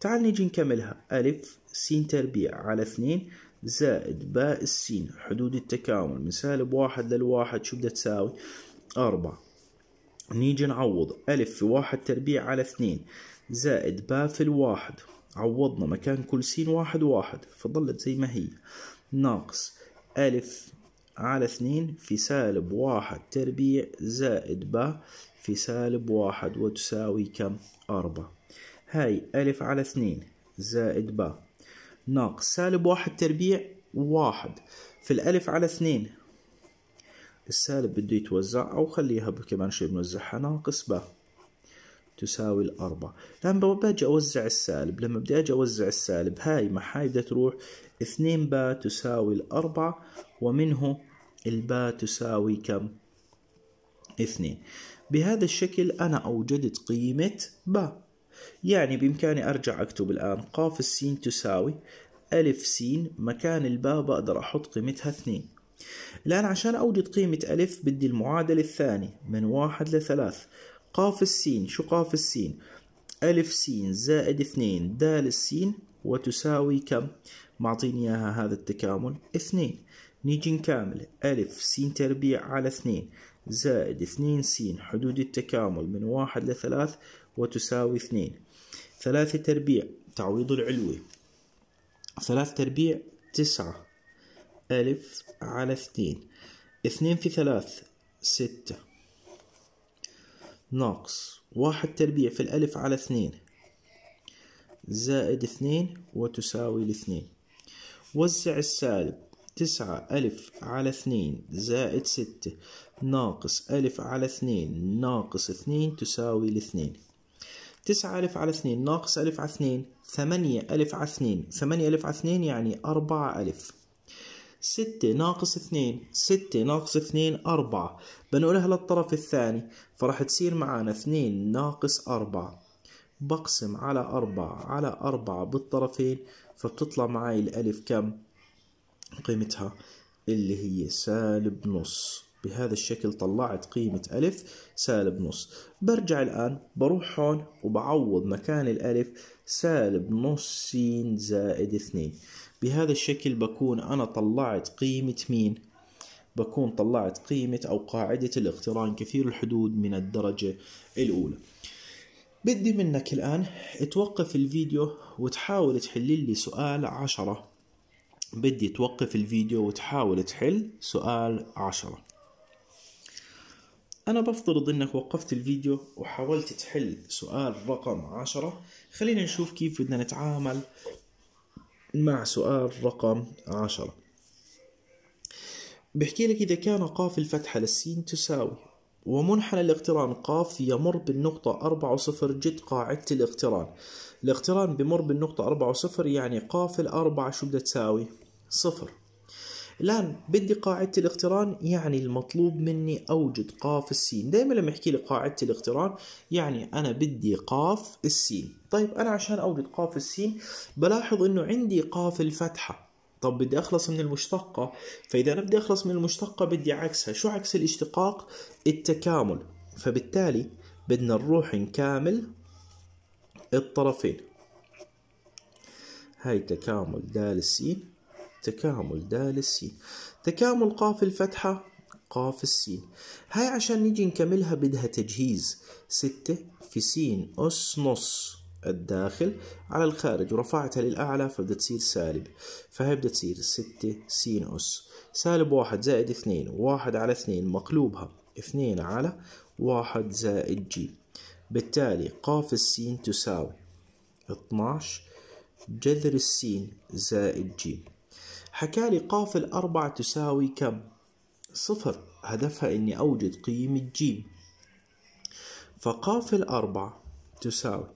تعال نيجي نكملها ألف سين تربيع على اثنين زائد باء السين حدود التكامل من سالب واحد للواحد شو بدها تساوي أربعة نيجي نعوض ألف في واحد تربيع على اثنين زائد با في الواحد عوضنا مكان كل سين واحد واحد فضلت زي ما هي ناقص ألف على اثنين في سالب واحد تربيع زائد با في سالب واحد وتساوي كم أربعة هاي ألف على اثنين زائد با ناقص سالب واحد تربيع واحد في الألف على اثنين السالب بده يتوزع أو خليها كمان شوي بنوزعها ناقص با تساوي الأربعة لما باجي أوزع السالب لما بدي أجي أوزع السالب هاي مع هاي بدها تروح اثنين با تساوي الأربعة ومنه الباء تساوي كم اثنين بهذا الشكل أنا أوجدت قيمة با يعني بإمكاني أرجع أكتب الآن قاف السين تساوي ألف سين مكان الباء بقدر أحط قيمتها اثنين الآن عشان أوجد قيمة ألف بدي المعادلة الثانية من واحد لثلاث قاف السين شو قاف السين ألف سين زائد اثنين دال السين وتساوي كم معطيني إياها هذا التكامل اثنين نيجي نكامل ألف سين تربيع على اثنين زائد اثنين سين حدود التكامل من واحد لثلاث وتساوي اثنين ثلاثة تربيع تعويض العلوي ثلاث تربيع تسعة ألف على اثنين اثنين في ثلاث ستة ناقص واحد تربيع في الألف على اثنين زائد اثنين وتساوي الاثنين وزع السالب تسعة ألف على اثنين زائد ستة ناقص ألف على اثنين ناقص اثنين تساوي الاثنين تسعة ألف على اثنين ناقص ألف على اثنين ثمانية ألف على اثنين ثمانية ألف على اثنين يعني أربعة ألف ستة ناقص اثنين ستة ناقص اثنين أربعة بنقولها للطرف الثاني فراح تصير معانا اثنين ناقص أربعة بقسم على أربعة على أربعة بالطرفين فبتطلع معاي الألف كم قيمتها اللي هي سالب نص بهذا الشكل طلعت قيمة ألف سالب نص برجع الآن بروح هون وبعوض مكان الألف سالب نص س زائد اثنين بهذا الشكل بكون أنا طلعت قيمة مين بكون طلعت قيمة أو قاعدة الاقتران كثير الحدود من الدرجة الأولى بدي منك الآن توقف الفيديو وتحاول تحل لي سؤال عشرة بدي توقف الفيديو وتحاول تحل سؤال عشرة أنا بفترض إنك وقفت الفيديو وحاولت تحل سؤال رقم عشرة خلينا نشوف كيف بدنا نتعامل مع سؤال رقم عشرة بحكي لك إذا كان قاف الفتحة للسين تساوي ومنحنى الاقتران قاف يمر بالنقطة أربعة وصفر جد قاعدة الاقتران الاقتران بمر بالنقطة أربعة وصفر يعني قاف الأربعة شو بدها تساوي صفر الآن بدي قاعدة الاقتران يعني المطلوب مني أوجد قاف السين دائما لما يحكي لي قاعدة الاقتران يعني أنا بدي قاف السين طيب أنا عشان أوجد قاف السين بلاحظ أنه عندي قاف الفتحة طب بدي اخلص من المشتقة فاذا انا بدي اخلص من المشتقة بدي عكسها شو عكس الاشتقاق التكامل فبالتالي بدنا نروح نكامل الطرفين هاي تكامل دال السين تكامل دال السين تكامل قاف الفتحة قاف السين هاي عشان نيجي نكملها بدها تجهيز ستة في سين أس نص الداخل على الخارج ورفعتها للأعلى فبدها تصير سالب فهي بدها تصير ستة سين أس سالب واحد زائد اثنين واحد على اثنين مقلوبها اثنين على واحد زائد جي بالتالي قاف السين تساوي 12 جذر السين زائد جيم حكى لي قاف الأربعة تساوي كم صفر هدفها أني أوجد قيمة جيم فقاف الأربعة تساوي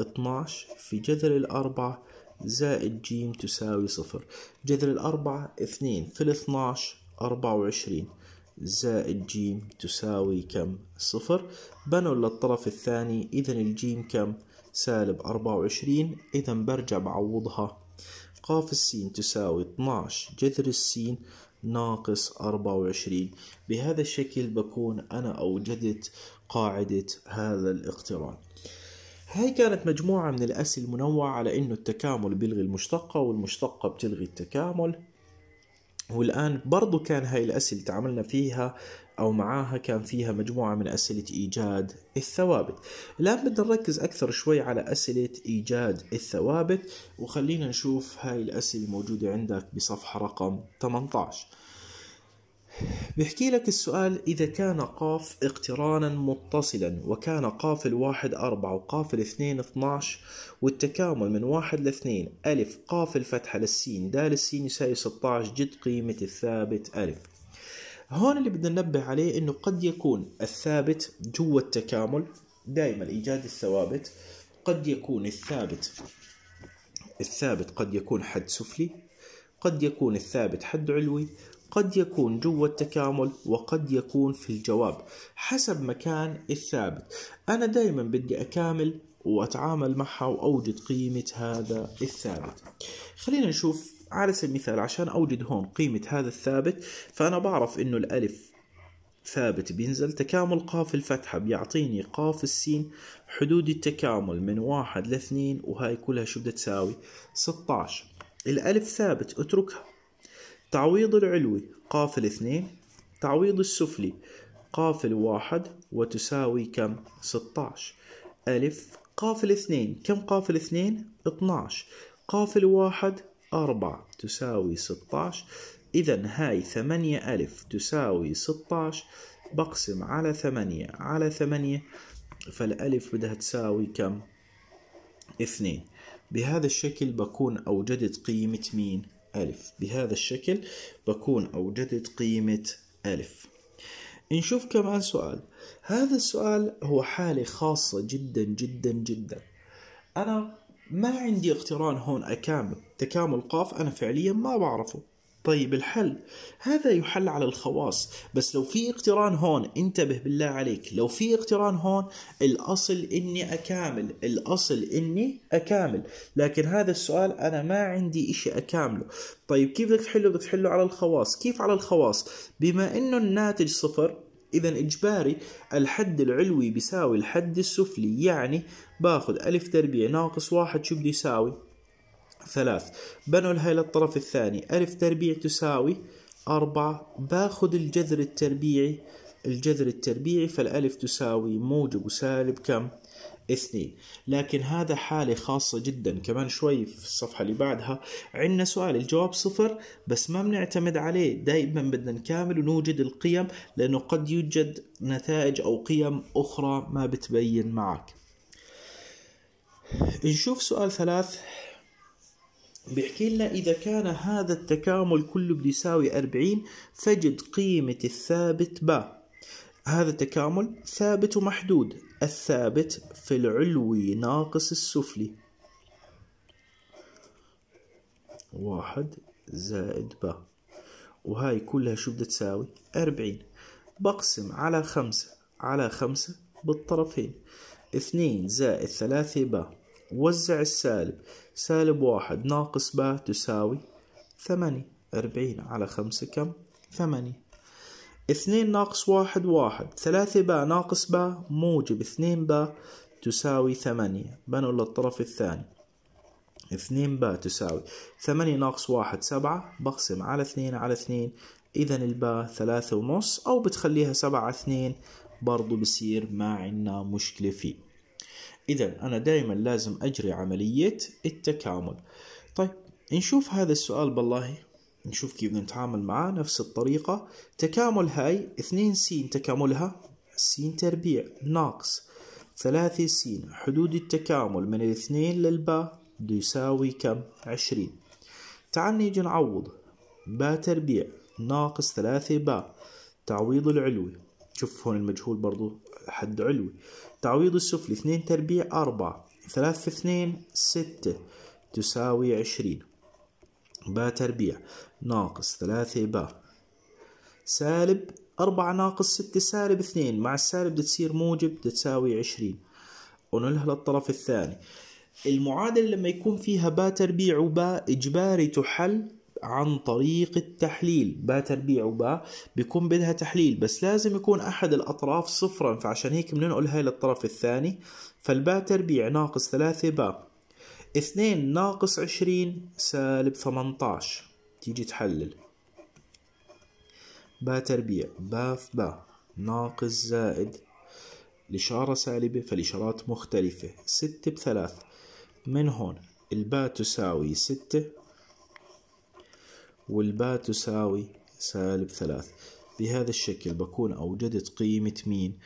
12 في جذر الأربعة زائد جيم تساوي صفر جذر الأربعة اثنين في الاثناش أربعة وعشرين زائد جيم تساوي كم صفر بنوا للطرف الثاني إذا الجيم كم سالب أربعة وعشرين إذا برجع بعوضها قاف السين تساوي 12 جذر السين ناقص 24 بهذا الشكل بكون أنا أوجدت قاعدة هذا الاقتران هاي كانت مجموعة من الأسئلة المنوعة على إنه التكامل بيلغي المشتقة والمشتقة بتلغي التكامل والآن برضو كان هاي الأسئلة تعاملنا فيها أو معاها كان فيها مجموعة من أسئلة إيجاد الثوابت الآن بدنا نركز أكثر شوي على أسئلة إيجاد الثوابت وخلينا نشوف هاي الأسئلة موجودة عندك بصفحة رقم 18 بيحكي لك السؤال إذا كان قاف اقترانا متصلا وكان قاف الواحد أربعة وقاف الاثنين اثناش والتكامل من واحد لاثنين ألف قاف الفتحة للسين دال السين يساوي 16 جد قيمة الثابت ألف هون اللي بدنا ننبه عليه انه قد يكون الثابت جوا التكامل دائما ايجاد الثوابت قد يكون الثابت الثابت قد يكون حد سفلي قد يكون الثابت حد علوي قد يكون جوا التكامل وقد يكون في الجواب حسب مكان الثابت أنا دائما بدي أكامل وأتعامل معها وأوجد قيمة هذا الثابت خلينا نشوف على سبيل المثال عشان أوجد هون قيمة هذا الثابت فأنا بعرف إنه الألف ثابت بينزل تكامل قاف الفتحة بيعطيني قاف السين حدود التكامل من واحد لاثنين وهاي كلها شو بدها تساوي 16 الألف ثابت اتركها تعويض العلوي قاف الاثنين تعويض السفلي قاف الواحد وتساوي كم 16 ألف قاف الاثنين كم قاف الاثنين 12 قاف الواحد 4 تساوي 16 إذا هاي ثمانية ألف تساوي 16 بقسم على 8 على 8 فالألف بدها تساوي كم؟ اثنين بهذا الشكل بكون أوجدت قيمة مين؟ ألف بهذا الشكل بكون أوجدت قيمة ألف نشوف كمان سؤال هذا السؤال هو حالة خاصة جدا جدا جدا أنا ما عندي اقتران هون أكامل تكامل قاف أنا فعليا ما بعرفه طيب الحل هذا يحل على الخواص بس لو في اقتران هون انتبه بالله عليك لو في اقتران هون الاصل اني اكامل الاصل اني اكامل لكن هذا السؤال انا ما عندي اشي اكامله طيب كيف بدك تحله بدك تحله على الخواص كيف على الخواص بما انه الناتج صفر إذا إجباري الحد العلوي بيساوي الحد السفلي يعني باخذ ألف تربيع ناقص واحد شو بده يساوي ثلاث بنوا الهاي للطرف الثاني ألف تربيع تساوي أربعة باخذ الجذر التربيعي الجذر التربيعي فالألف تساوي موجب وسالب كم؟ اثنين لكن هذا حالة خاصة جدا كمان شوي في الصفحة اللي بعدها عندنا سؤال الجواب صفر بس ما بنعتمد عليه دائما بدنا نكامل ونوجد القيم لأنه قد يوجد نتائج أو قيم أخرى ما بتبين معك نشوف سؤال ثلاث بيحكي لنا إذا كان هذا التكامل كله بيساوي 40 فجد قيمة الثابت با هذا التكامل ثابت ومحدود الثابت في العلوي ناقص السفلي واحد زائد با وهاي كلها شو بدها تساوي أربعين بقسم على خمسة على خمسة بالطرفين اثنين زائد ثلاثة با وزع السالب سالب واحد ناقص باء تساوي ثمانية أربعين على خمسة كم ثمانية اثنين ناقص واحد واحد ثلاثة باء ناقص باء موجب اثنين باء تساوي ثمانية بنقول للطرف الثاني اثنين باء تساوي ثمانية ناقص واحد سبعة بقسم على اثنين على اثنين إذا الباء ثلاثة ونص أو بتخليها سبعة اثنين برضو بصير ما عنا مشكلة فيه إذا أنا دائما لازم أجري عملية التكامل طيب نشوف هذا السؤال بالله نشوف كيف نتعامل معاه نفس الطريقة تكامل هاي 2 س تكاملها س تربيع ناقص 3 س حدود التكامل من الاثنين للباء بده يساوي كم؟ 20 تعال نيجي نعوض باء تربيع ناقص 3 باء تعويض العلوي شوف هون المجهول برضو حد علوي تعويض السفلي اثنين تربيع أربعة ثلاثة في اثنين ستة تساوي عشرين با تربيع ناقص ثلاثة با سالب أربعة ناقص ستة سالب اثنين مع السالب بدها تصير موجب تساوي عشرين ونلها للطرف الثاني المعادلة لما يكون فيها با تربيع وباء إجباري تحل عن طريق التحليل با تربيع وبا بيكون بدها تحليل بس لازم يكون أحد الأطراف صفرا فعشان هيك بننقل هاي للطرف الثاني فالبا تربيع ناقص ثلاثة با اثنين ناقص عشرين سالب ثمنتاش تيجي تحلل با تربيع با في با ناقص زائد الإشارة سالبة فالإشارات مختلفة ستة بثلاث من هون الباء تساوي ستة والباء تساوي سالب ثلاث بهذا الشكل بكون أوجدت قيمة مين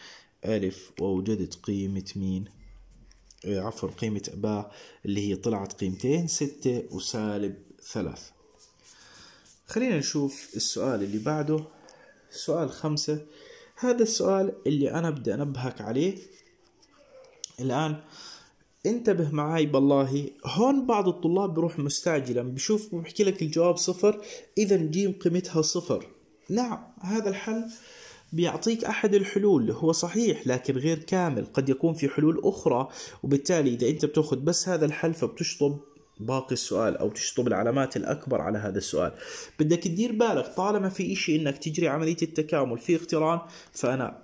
ألف وأوجدت قيمة مين إيه، عفوا قيمة باء اللي هي طلعت قيمتين ستة وسالب ثلاث خلينا نشوف السؤال اللي بعده سؤال خمسة هذا السؤال اللي أنا بدي أنبهك عليه الآن انتبه معاي بالله هون بعض الطلاب بروح مستعجلا بشوف بحكي لك الجواب صفر اذا جيم قيمتها صفر نعم هذا الحل بيعطيك أحد الحلول هو صحيح لكن غير كامل قد يكون في حلول أخرى وبالتالي إذا أنت بتأخذ بس هذا الحل فبتشطب باقي السؤال أو تشطب العلامات الأكبر على هذا السؤال بدك تدير بالك طالما في شيء إنك تجري عملية التكامل في اقتران فأنا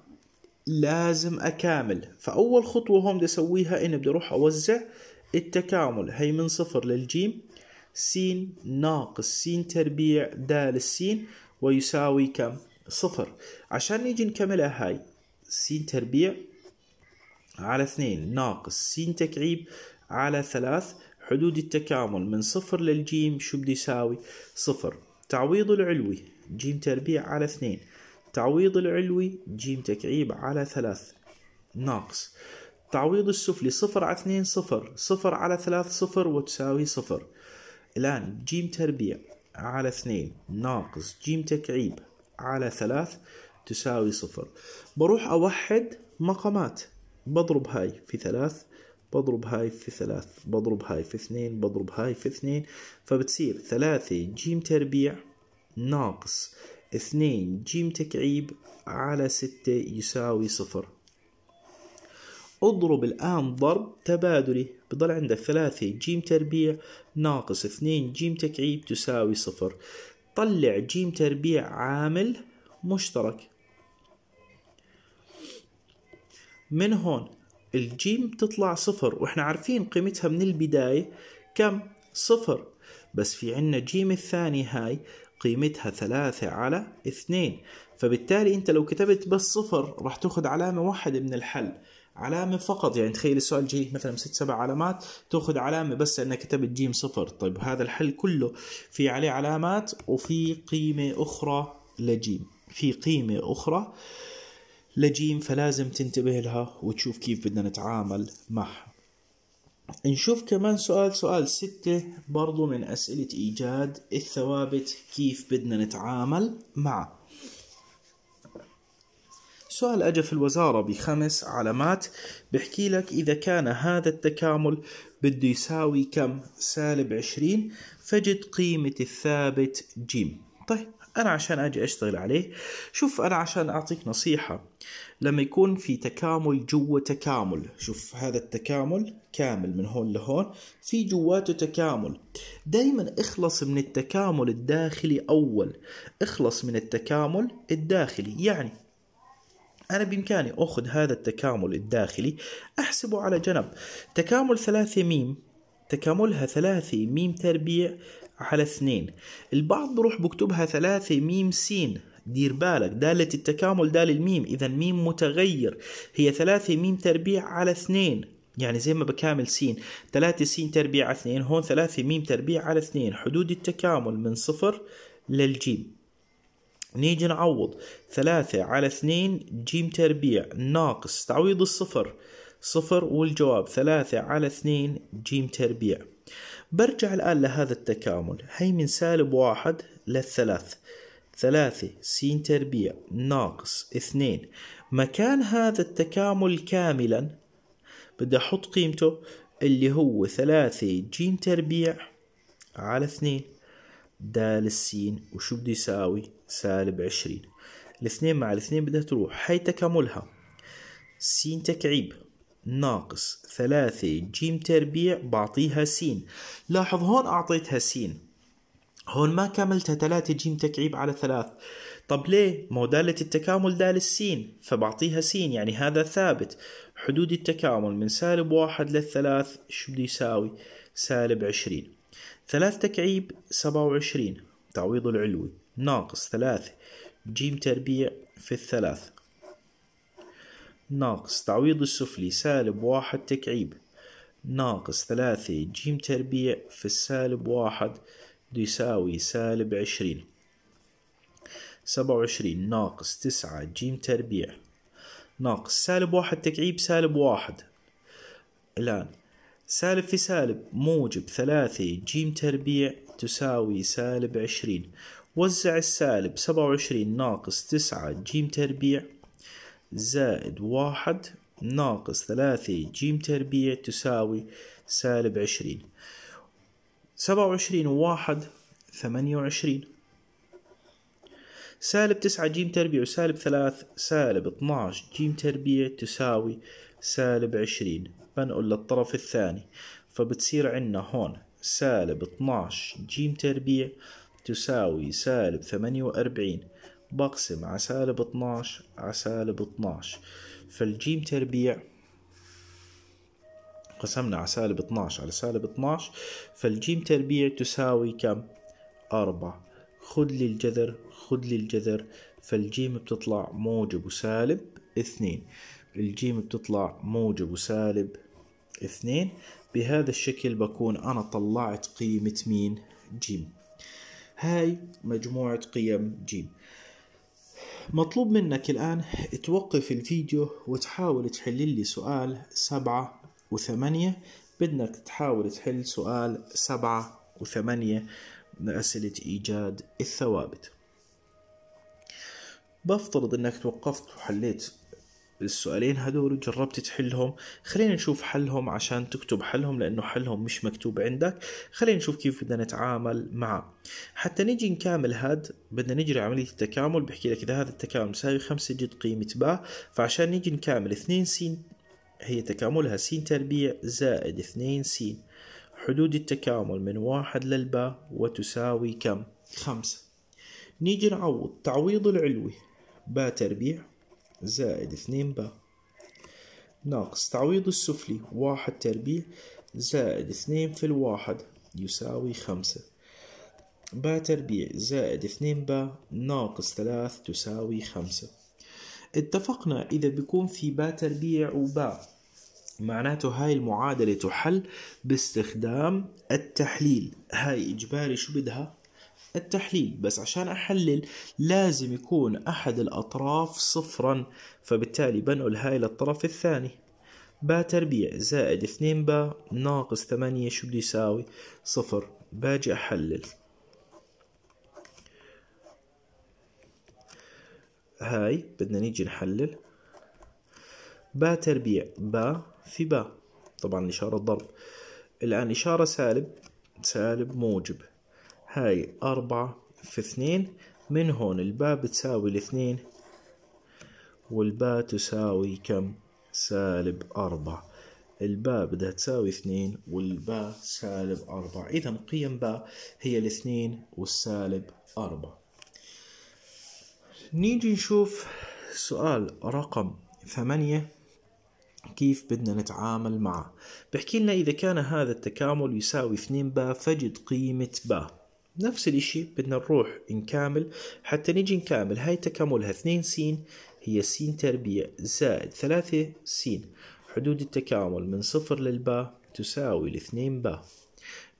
لازم اكامل فاول خطوة هون بدي اسويها اني بدي اروح اوزع التكامل هي من صفر للجيم س ناقص س تربيع د س ويساوي كم صفر عشان نيجي نكملها هاي س تربيع على اثنين ناقص س تكعيب على ثلاث حدود التكامل من صفر للجيم شو بدي يساوي صفر تعويض العلوي جيم تربيع على اثنين تعويض العلوي جيم تكعيب على ثلاث ناقص تعويض السفلي صفر على اثنين صفر صفر على ثلاث صفر وتساوي صفر الآن جيم تربيع على اثنين ناقص جيم تكعيب على ثلاث تساوي صفر بروح أوحد مقامات بضرب هاي في ثلاث بضرب هاي في ثلاث بضرب هاي في اثنين بضرب هاي في اثنين فبتصير ثلاثة جيم تربيع ناقص اثنين جيم تكعيب على ستة يساوي صفر اضرب الآن ضرب تبادلي بضل عندك ثلاثة جيم تربيع ناقص اثنين جيم تكعيب تساوي صفر طلع جيم تربيع عامل مشترك من هون الجيم تطلع صفر واحنا عارفين قيمتها من البداية كم صفر بس في عنا جيم الثاني هاي قيمتها ثلاثة على اثنين فبالتالي انت لو كتبت بس صفر راح تاخد علامة واحدة من الحل علامة فقط يعني تخيل السؤال جاي مثلا ست سبع علامات تاخذ علامة بس انك كتبت جيم صفر طيب هذا الحل كله في عليه علامات وفي قيمة اخرى لجيم في قيمة اخرى لجيم فلازم تنتبه لها وتشوف كيف بدنا نتعامل معها نشوف كمان سؤال سؤال ستة برضو من أسئلة إيجاد الثوابت كيف بدنا نتعامل معه سؤال أجا في الوزارة بخمس علامات بحكي لك إذا كان هذا التكامل بده يساوي كم سالب عشرين فجد قيمة الثابت جيم طيب انا عشان اجي اشتغل عليه شوف انا عشان اعطيك نصيحه لما يكون في تكامل جوا تكامل شوف هذا التكامل كامل من هون لهون في جواته تكامل دايما اخلص من التكامل الداخلي اول اخلص من التكامل الداخلي يعني أنا بإمكاني أخذ هذا التكامل الداخلي أحسبه على جنب تكامل ثلاثة ميم تكاملها ثلاثي ميم تربيع على اثنين البعض بروح بكتبها ثلاثة ميم سين دير بالك دالة التكامل دال الميم إذا ميم متغير هي ثلاثة ميم تربيع على اثنين يعني زي ما بكامل سين ثلاثة سين تربيع على اثنين هون ثلاثة ميم تربيع على اثنين حدود التكامل من صفر للجيم نيجي نعوض ثلاثة على اثنين جيم تربيع ناقص تعويض الصفر صفر والجواب ثلاثة على اثنين جيم تربيع برجع الآن لهذا التكامل هي من سالب واحد للثلاث ثلاثة سين تربيع ناقص اثنين مكان هذا التكامل كاملا بدي أحط قيمته اللي هو ثلاثة جيم تربيع على اثنين دال السين وشو بده يساوي سالب عشرين الاثنين مع الاثنين بدها تروح هي تكاملها سين تكعيب ناقص ثلاثة جيم تربيع بعطيها سين لاحظ هون أعطيتها سين هون ما كملتها ثلاثة جيم تكعيب على ثلاث طب ليه؟ مو دالة التكامل دال السين فبعطيها سين يعني هذا ثابت حدود التكامل من سالب واحد للثلاث شو بده يساوي؟ سالب عشرين ثلاث تكعيب سبعة وعشرين تعويض العلوي ناقص ثلاثة جيم تربيع في الثلاث ناقص تعويض السفلي سالب واحد تكعيب ناقص ثلاثة جيم تربيع في السالب واحد يساوي سالب عشرين سبعة وعشرين ناقص تسعة جيم تربيع ناقص سالب واحد تكعيب سالب واحد الآن سالب في سالب موجب ثلاثة جيم تربيع تساوي سالب عشرين وزع السالب سبعة وعشرين ناقص تسعة جيم تربيع زائد واحد ناقص ثلاثة جيم تربيع تساوي سالب عشرين سبعة وعشرين وواحد ثمانية وعشرين سالب تسعة جيم تربيع وسالب ثلاث سالب اتناش جيم تربيع تساوي سالب عشرين بنقل للطرف الثاني فبتصير عنا هون سالب اتناش جيم تربيع تساوي سالب ثمانية وأربعين بقسم على سالب 12 على سالب 12 فالجيم تربيع قسمنا على سالب 12 على سالب 12 فالجيم تربيع تساوي كم؟ 4 خد لي الجذر خد لي الجذر فالجيم بتطلع موجب وسالب 2 الجيم بتطلع موجب وسالب 2 بهذا الشكل بكون أنا طلعت قيمة مين؟ جيم هاي مجموعة قيم جيم مطلوب منك الآن توقف الفيديو وتحاول تحل لي سؤال سبعة وثمانية بدناك تحاول تحل سؤال سبعة وثمانية من أسئلة إيجاد الثوابت بفترض أنك توقفت وحليت السؤالين هذول جربت تحلهم خلينا نشوف حلهم عشان تكتب حلهم لأنه حلهم مش مكتوب عندك خلينا نشوف كيف بدنا نتعامل معه حتى نجي نكامل هاد بدنا نجري عملية التكامل بحكي لك إذا هذا التكامل مساوي خمسة جد قيمة باء فعشان نجي نكامل اثنين س هي تكاملها س تربيع زائد اثنين س حدود التكامل من واحد للباء وتساوي كم؟ خمسة نيجي نعوض تعويض العلوي باء تربيع زائد اتنين ب ناقص تعويض السفلي واحد تربيع زائد اتنين في الواحد يساوي خمسة با تربيع زائد اتنين با ناقص ثلاث تساوي خمسة اتفقنا إذا بيكون في با تربيع وبا معناته هاي المعادلة تحل باستخدام التحليل هاي إجباري شو بدها التحليل بس عشان أحلل لازم يكون أحد الأطراف صفرا فبالتالي بنقل هاي للطرف الثاني با تربيع زائد اثنين با ناقص ثمانية شو بده يساوي صفر باجي أحلل هاي بدنا نيجي نحلل با تربيع با في با طبعا إشارة ضرب الآن إشارة سالب سالب موجب هاي أربعة في اثنين من هون الباء بتساوي الاثنين والباء تساوي كم سالب أربعة الباء بدها تساوي اثنين والباء سالب أربعة إذا قيم باء هي الاثنين والسالب أربعة نيجي نشوف سؤال رقم ثمانية كيف بدنا نتعامل معه بحكي لنا إذا كان هذا التكامل يساوي 2 با فجد قيمة با نفس الاشي بدنا نروح نكامل حتى نجي نكامل هاي تكاملها 2 س هي س تربيع زائد 3 س حدود التكامل من صفر للباء تساوي لاثنين باء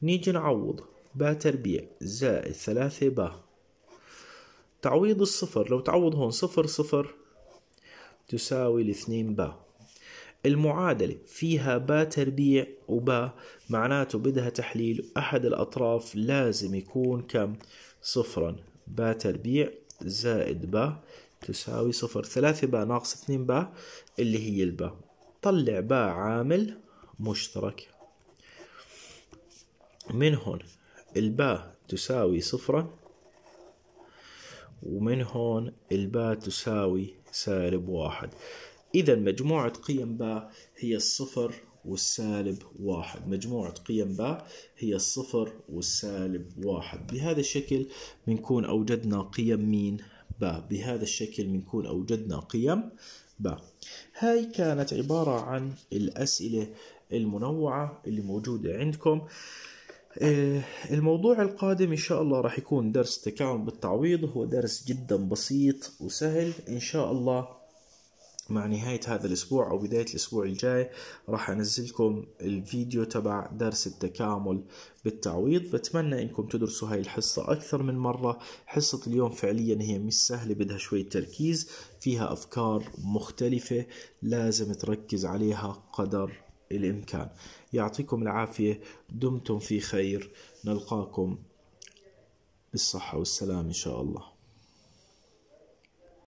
نيجي نعوض باء تربيع زائد ثلاثة باء تعويض الصفر لو تعوض هون صفر صفر تساوي لاثنين باء المعادلة فيها با تربيع وبا معناته بدها تحليل أحد الأطراف لازم يكون كم صفرا با تربيع زائد با تساوي صفر ثلاثة با ناقص اثنين با اللي هي البا طلع با عامل مشترك من هون البا تساوي صفرا ومن هون البا تساوي سالب واحد إذا مجموعة قيم باء هي الصفر والسالب واحد مجموعة قيم باء هي الصفر والسالب واحد بهذا الشكل بنكون أوجدنا قيم مين باء بهذا الشكل بنكون أوجدنا قيم باء هاي كانت عبارة عن الأسئلة المنوعة اللي موجودة عندكم آه، الموضوع القادم إن شاء الله راح يكون درس تكامل بالتعويض هو درس جدا بسيط وسهل إن شاء الله مع نهاية هذا الأسبوع أو بداية الأسبوع الجاي راح أنزلكم الفيديو تبع درس التكامل بالتعويض بتمنى إنكم تدرسوا هاي الحصة أكثر من مرة حصة اليوم فعليا هي مش سهلة بدها شوية تركيز فيها أفكار مختلفة لازم تركز عليها قدر الإمكان يعطيكم العافية دمتم في خير نلقاكم بالصحة والسلام إن شاء الله